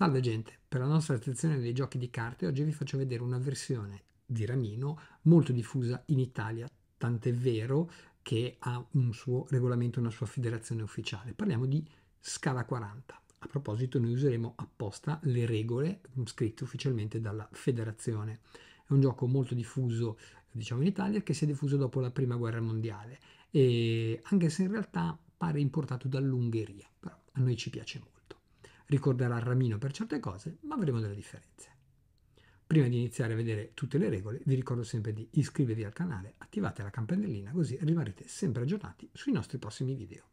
Salve gente, per la nostra sezione dei giochi di carte oggi vi faccio vedere una versione di Ramino molto diffusa in Italia, tant'è vero che ha un suo regolamento, una sua federazione ufficiale. Parliamo di Scala 40. A proposito noi useremo apposta le regole scritte ufficialmente dalla federazione. È un gioco molto diffuso diciamo in Italia che si è diffuso dopo la prima guerra mondiale e anche se in realtà pare importato dall'Ungheria, però a noi ci piace molto ricorderà il ramino per certe cose, ma avremo delle differenze. Prima di iniziare a vedere tutte le regole, vi ricordo sempre di iscrivervi al canale, attivate la campanellina così rimarrete sempre aggiornati sui nostri prossimi video.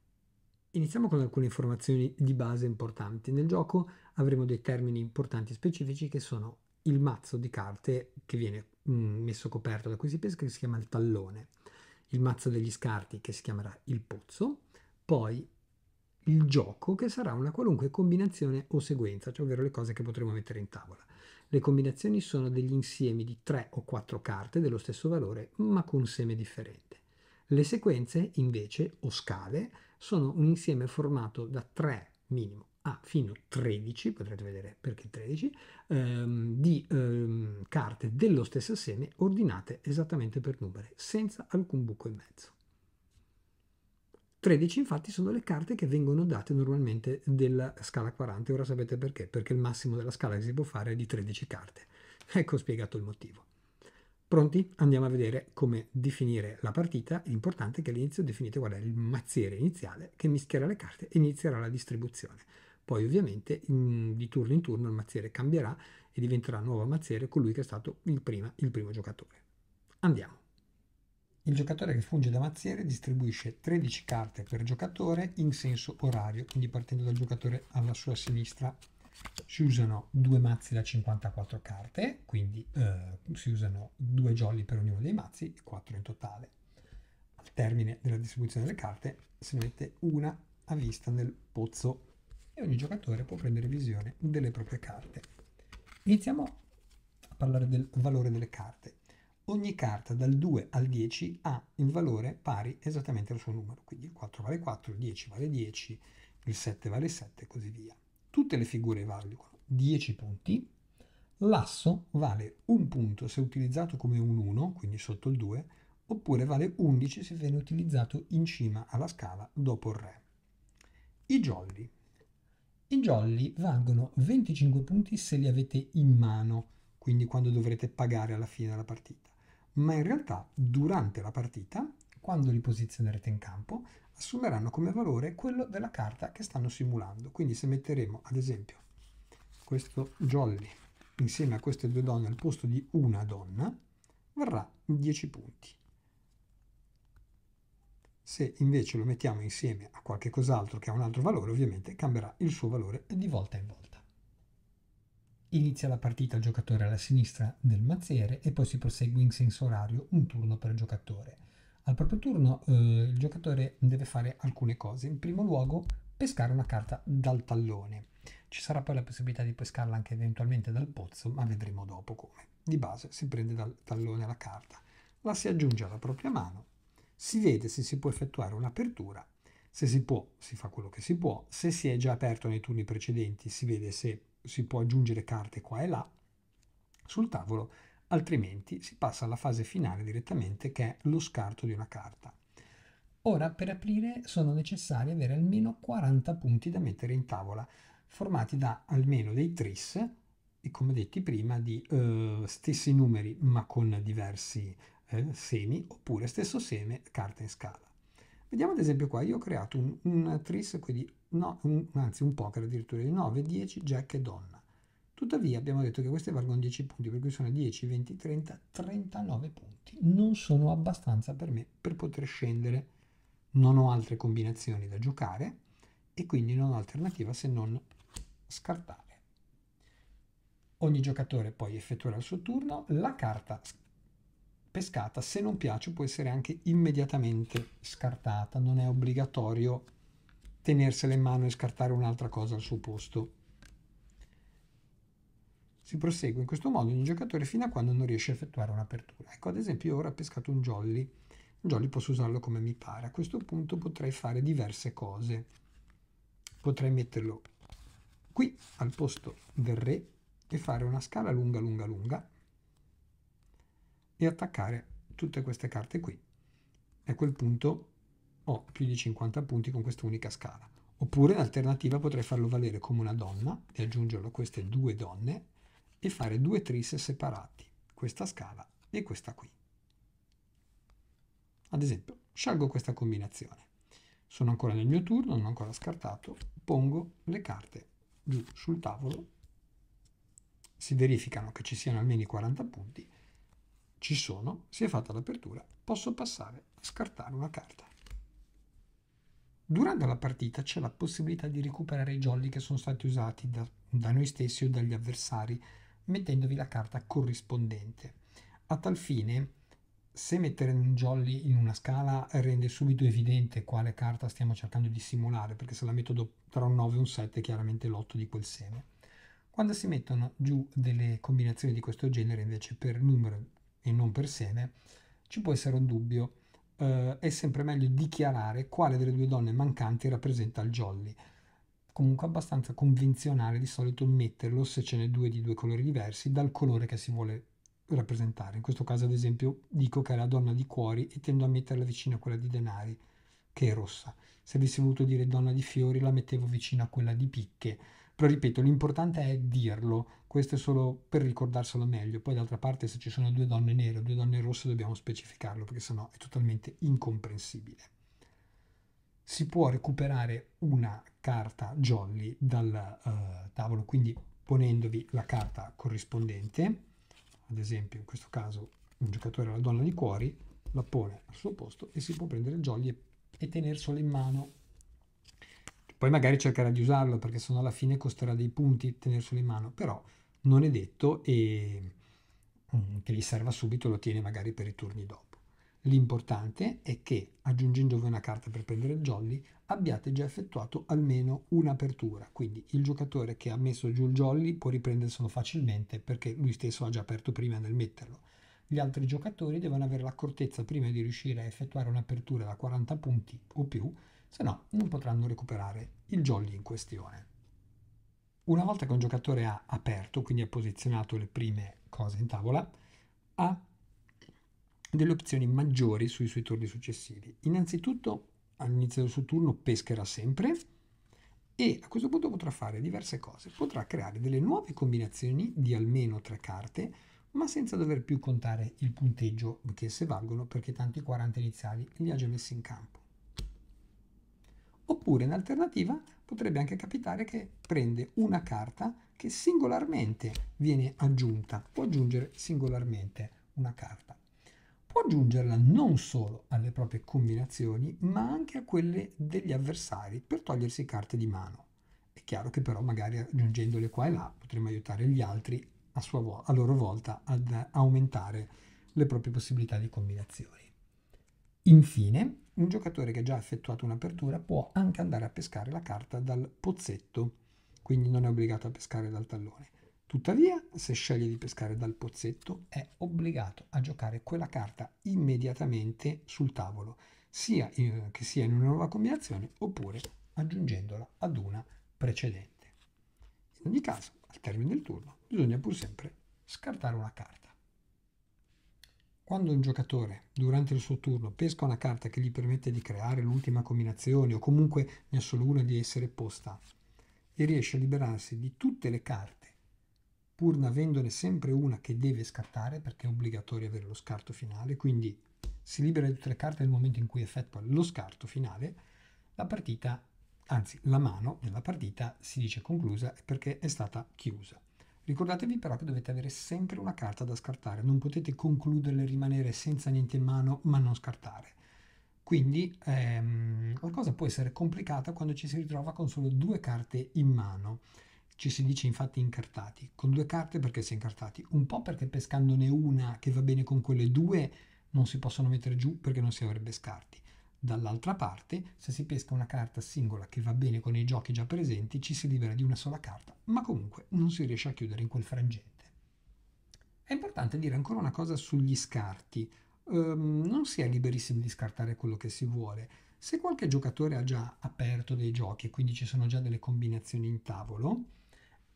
Iniziamo con alcune informazioni di base importanti. Nel gioco avremo dei termini importanti specifici che sono il mazzo di carte che viene mm, messo coperto da questi pesci che si chiama il tallone, il mazzo degli scarti che si chiamerà il pozzo, poi il gioco che sarà una qualunque combinazione o sequenza, cioè ovvero le cose che potremo mettere in tavola. Le combinazioni sono degli insiemi di 3 o 4 carte dello stesso valore ma con seme differente. Le sequenze invece o scale sono un insieme formato da 3 minimo a fino a 13, potrete vedere perché 13, ehm, di ehm, carte dello stesso seme ordinate esattamente per numero, senza alcun buco in mezzo. 13 infatti sono le carte che vengono date normalmente della scala 40, ora sapete perché, perché il massimo della scala che si può fare è di 13 carte. Ecco spiegato il motivo. Pronti? Andiamo a vedere come definire la partita. L'importante è che all'inizio definite qual è il mazziere iniziale che mischierà le carte e inizierà la distribuzione. Poi ovviamente in, di turno in turno il mazziere cambierà e diventerà nuovo mazziere colui che è stato il, prima, il primo giocatore. Andiamo. Il giocatore che funge da mazziere distribuisce 13 carte per giocatore in senso orario, quindi partendo dal giocatore alla sua sinistra si usano due mazzi da 54 carte, quindi eh, si usano due jolly per ognuno dei mazzi, 4 in totale. Al termine della distribuzione delle carte se ne mette una a vista nel pozzo e ogni giocatore può prendere visione delle proprie carte. Iniziamo a parlare del valore delle carte. Ogni carta dal 2 al 10 ha un valore pari esattamente al suo numero, quindi il 4 vale 4, il 10 vale 10, il 7 vale 7 e così via. Tutte le figure valgono 10 punti, l'asso vale 1 punto se utilizzato come un 1, quindi sotto il 2, oppure vale 11 se viene utilizzato in cima alla scala dopo il re. I jolly. I jolly valgono 25 punti se li avete in mano, quindi quando dovrete pagare alla fine della partita ma in realtà durante la partita, quando li posizionerete in campo, assumeranno come valore quello della carta che stanno simulando. Quindi se metteremo ad esempio questo jolly insieme a queste due donne al posto di una donna, varrà 10 punti. Se invece lo mettiamo insieme a qualche cos'altro che ha un altro valore, ovviamente cambierà il suo valore di volta in volta. Inizia la partita il giocatore alla sinistra del mazziere e poi si prosegue in senso orario un turno per giocatore. Al proprio turno eh, il giocatore deve fare alcune cose. In primo luogo pescare una carta dal tallone. Ci sarà poi la possibilità di pescarla anche eventualmente dal pozzo, ma vedremo dopo come. Di base si prende dal tallone la carta, la si aggiunge alla propria mano, si vede se si può effettuare un'apertura, se si può si fa quello che si può, se si è già aperto nei turni precedenti si vede se si può aggiungere carte qua e là sul tavolo, altrimenti si passa alla fase finale direttamente che è lo scarto di una carta. Ora per aprire sono necessari avere almeno 40 punti da mettere in tavola, formati da almeno dei tris e come detti prima di eh, stessi numeri ma con diversi eh, semi oppure stesso seme carta in scala. Vediamo ad esempio qua, io ho creato un, un tris quindi no, un, anzi un poker addirittura di 9, 10, jack e donna. Tuttavia abbiamo detto che queste valgono 10 punti, per cui sono 10, 20, 30, 39 punti. Non sono abbastanza per me per poter scendere. Non ho altre combinazioni da giocare e quindi non ho alternativa se non scartare. Ogni giocatore poi effettuerà il suo turno, la carta pescata se non piace può essere anche immediatamente scartata, non è obbligatorio tenersela in mano e scartare un'altra cosa al suo posto. Si prosegue in questo modo ogni giocatore fino a quando non riesce a effettuare un'apertura. Ecco, ad esempio, io ora ho pescato un jolly. Un jolly posso usarlo come mi pare. A questo punto potrei fare diverse cose. Potrei metterlo qui al posto del re e fare una scala lunga, lunga, lunga e attaccare tutte queste carte qui. A quel punto ho più di 50 punti con questa unica scala. Oppure in alternativa potrei farlo valere come una donna e aggiungerlo a queste due donne e fare due tris separati, questa scala e questa qui. Ad esempio, scelgo questa combinazione. Sono ancora nel mio turno, non ho ancora scartato, pongo le carte giù sul tavolo, si verificano che ci siano almeno 40 punti, ci sono, si è fatta l'apertura, posso passare a scartare una carta. Durante la partita c'è la possibilità di recuperare i jolly che sono stati usati da, da noi stessi o dagli avversari, mettendovi la carta corrispondente. A tal fine, se mettere un jolly in una scala rende subito evidente quale carta stiamo cercando di simulare, perché se la metto tra un 9 e un 7 chiaramente l'8 di quel seme. Quando si mettono giù delle combinazioni di questo genere invece per numero e non per seme, ci può essere un dubbio eh, è sempre meglio dichiarare quale delle due donne mancanti rappresenta il jolly. Comunque abbastanza convenzionale di solito metterlo se ce n'è due di due colori diversi dal colore che si vuole rappresentare. In questo caso ad esempio dico che è la donna di cuori e tendo a metterla vicino a quella di denari, che è rossa. Se avessi voluto dire donna di fiori la mettevo vicino a quella di picche. Però ripeto, l'importante è dirlo, questo è solo per ricordarselo meglio. Poi d'altra parte se ci sono due donne nere o due donne rosse dobbiamo specificarlo perché sennò è totalmente incomprensibile. Si può recuperare una carta jolly dal uh, tavolo, quindi ponendovi la carta corrispondente, ad esempio in questo caso un giocatore la donna di cuori, la pone al suo posto e si può prendere il jolly e, e tenerselo in mano poi magari cercherà di usarlo perché sennò alla fine costerà dei punti tenerselo in mano, però non è detto e mm, che gli serva subito lo tiene magari per i turni dopo. L'importante è che, aggiungendovi una carta per prendere il jolly, abbiate già effettuato almeno un'apertura, quindi il giocatore che ha messo giù il jolly può riprenderselo facilmente perché lui stesso ha già aperto prima nel metterlo. Gli altri giocatori devono avere l'accortezza prima di riuscire a effettuare un'apertura da 40 punti o più, se no non potranno recuperare il jolly in questione. Una volta che un giocatore ha aperto, quindi ha posizionato le prime cose in tavola, ha delle opzioni maggiori sui suoi turni successivi. Innanzitutto, all'inizio del suo turno pescherà sempre e a questo punto potrà fare diverse cose. Potrà creare delle nuove combinazioni di almeno tre carte, ma senza dover più contare il punteggio che se valgono perché tanti 40 iniziali li ha già messi in campo. Oppure in alternativa potrebbe anche capitare che prende una carta che singolarmente viene aggiunta, può aggiungere singolarmente una carta. Può aggiungerla non solo alle proprie combinazioni, ma anche a quelle degli avversari per togliersi carte di mano. È chiaro che però magari aggiungendole qua e là potremmo aiutare gli altri a, vo- a loro volta ad aumentare le proprie possibilità di combinazioni. Infine, un giocatore che ha già effettuato un'apertura può anche andare a pescare la carta dal pozzetto, quindi non è obbligato a pescare dal tallone. Tuttavia, se sceglie di pescare dal pozzetto, è obbligato a giocare quella carta immediatamente sul tavolo, sia eh, che sia in una nuova combinazione oppure aggiungendola ad una precedente. In ogni caso, al termine del turno, bisogna pur sempre scartare una carta. Quando un giocatore, durante il suo turno, pesca una carta che gli permette di creare l'ultima combinazione o comunque ne ha solo una di essere posta, e riesce a liberarsi di tutte le carte, pur avendone sempre una che deve scartare perché è obbligatorio avere lo scarto finale, quindi si libera di tutte le carte nel momento in cui effettua lo scarto finale, la partita, anzi la mano della partita si dice conclusa perché è stata chiusa. Ricordatevi però che dovete avere sempre una carta da scartare, non potete concluderle e rimanere senza niente in mano ma non scartare. Quindi ehm, la può essere complicata quando ci si ritrova con solo due carte in mano. Ci si dice infatti incartati. Con due carte perché si è incartati? Un po' perché pescandone una che va bene con quelle due non si possono mettere giù perché non si avrebbe scarti Dall'altra parte, se si pesca una carta singola che va bene con i giochi già presenti, ci si libera di una sola carta, ma comunque non si riesce a chiudere in quel frangente. È importante dire ancora una cosa sugli scarti. Um, non si è liberissimi di scartare quello che si vuole. Se qualche giocatore ha già aperto dei giochi e quindi ci sono già delle combinazioni in tavolo,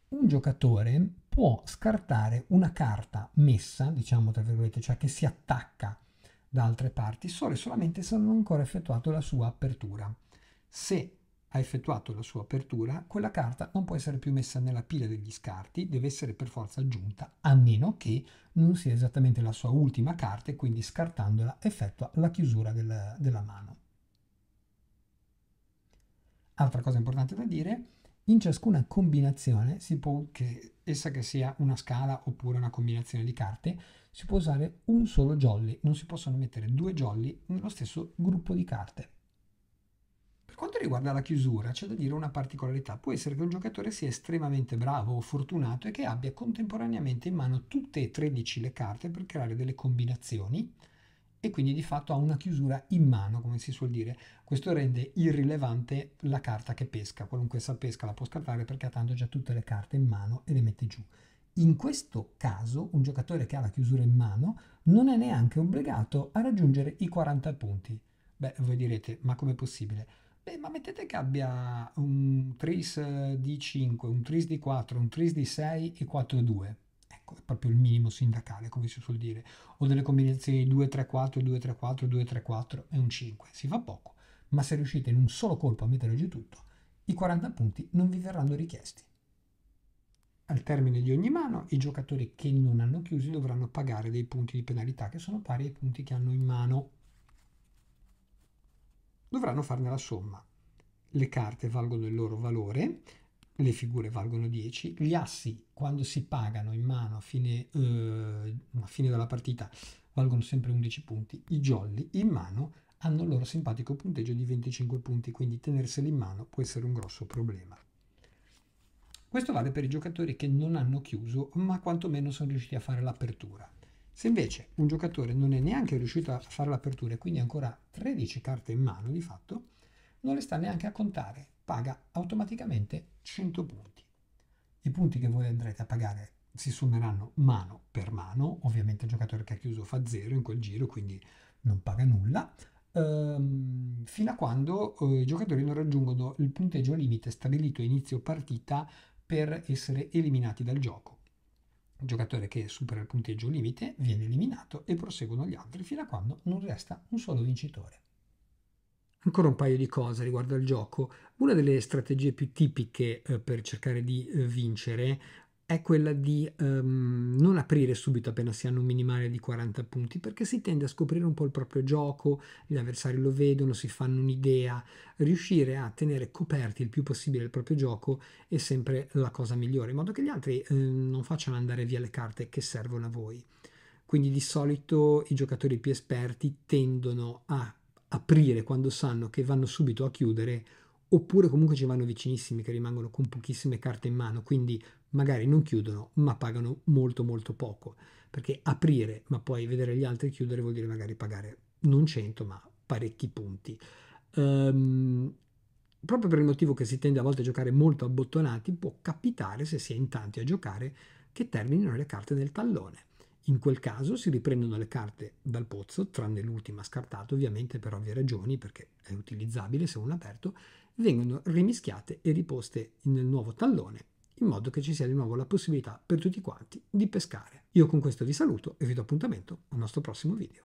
un giocatore può scartare una carta messa, diciamo tra virgolette, cioè che si attacca da altre parti, solo e solamente se non ha ancora effettuato la sua apertura. Se ha effettuato la sua apertura, quella carta non può essere più messa nella pila degli scarti, deve essere per forza aggiunta, a meno che non sia esattamente la sua ultima carta e quindi scartandola effettua la chiusura del, della mano. Altra cosa importante da dire in ciascuna combinazione, si può, che essa che sia una scala oppure una combinazione di carte, si può usare un solo jolly, non si possono mettere due jolly nello stesso gruppo di carte. Per quanto riguarda la chiusura, c'è da dire una particolarità. Può essere che un giocatore sia estremamente bravo o fortunato e che abbia contemporaneamente in mano tutte e 13 le carte per creare delle combinazioni, e quindi di fatto ha una chiusura in mano, come si suol dire. Questo rende irrilevante la carta che pesca, qualunque essa pesca la può scartare perché ha tanto già tutte le carte in mano e le mette giù. In questo caso un giocatore che ha la chiusura in mano non è neanche obbligato a raggiungere i 40 punti. Beh, voi direte, ma com'è possibile? Beh, ma mettete che abbia un tris di 5, un tris di 4, un tris di 6 e 4 e 2 proprio il minimo sindacale, come si suol dire, o delle combinazioni 234, 234, 234 e un 5. Si fa poco, ma se riuscite in un solo colpo a mettere giù tutto, i 40 punti non vi verranno richiesti. Al termine di ogni mano, i giocatori che non hanno chiusi dovranno pagare dei punti di penalità che sono pari ai punti che hanno in mano. Dovranno farne la somma. Le carte valgono il loro valore, le figure valgono 10, gli assi quando si pagano in mano a fine, eh, a fine della partita valgono sempre 11 punti, i jolly in mano hanno il loro simpatico punteggio di 25 punti, quindi tenerseli in mano può essere un grosso problema. Questo vale per i giocatori che non hanno chiuso, ma quantomeno sono riusciti a fare l'apertura. Se invece un giocatore non è neanche riuscito a fare l'apertura e quindi ha ancora 13 carte in mano di fatto, non le sta neanche a contare, paga automaticamente 100 punti. I punti che voi andrete a pagare si summeranno mano per mano, ovviamente il giocatore che ha chiuso fa 0 in quel giro, quindi non paga nulla, ehm, fino a quando eh, i giocatori non raggiungono il punteggio limite stabilito a inizio partita per essere eliminati dal gioco. Il giocatore che supera il punteggio limite viene eliminato e proseguono gli altri fino a quando non resta un solo vincitore ancora un paio di cose riguardo al gioco. Una delle strategie più tipiche eh, per cercare di eh, vincere è quella di ehm, non aprire subito appena si hanno un minimale di 40 punti, perché si tende a scoprire un po' il proprio gioco, gli avversari lo vedono, si fanno un'idea. Riuscire a tenere coperti il più possibile il proprio gioco è sempre la cosa migliore, in modo che gli altri eh, non facciano andare via le carte che servono a voi. Quindi di solito i giocatori più esperti tendono a aprire quando sanno che vanno subito a chiudere oppure comunque ci vanno vicinissimi che rimangono con pochissime carte in mano, quindi magari non chiudono ma pagano molto molto poco, perché aprire ma poi vedere gli altri chiudere vuol dire magari pagare non 100 ma parecchi punti. Um, proprio per il motivo che si tende a volte a giocare molto abbottonati, può capitare se si è in tanti a giocare che terminino le carte nel tallone in quel caso si riprendono le carte dal pozzo, tranne l'ultima scartata ovviamente per ovvie ragioni perché è utilizzabile se uno è aperto, vengono rimischiate e riposte nel nuovo tallone in modo che ci sia di nuovo la possibilità per tutti quanti di pescare. Io con questo vi saluto e vi do appuntamento al nostro prossimo video.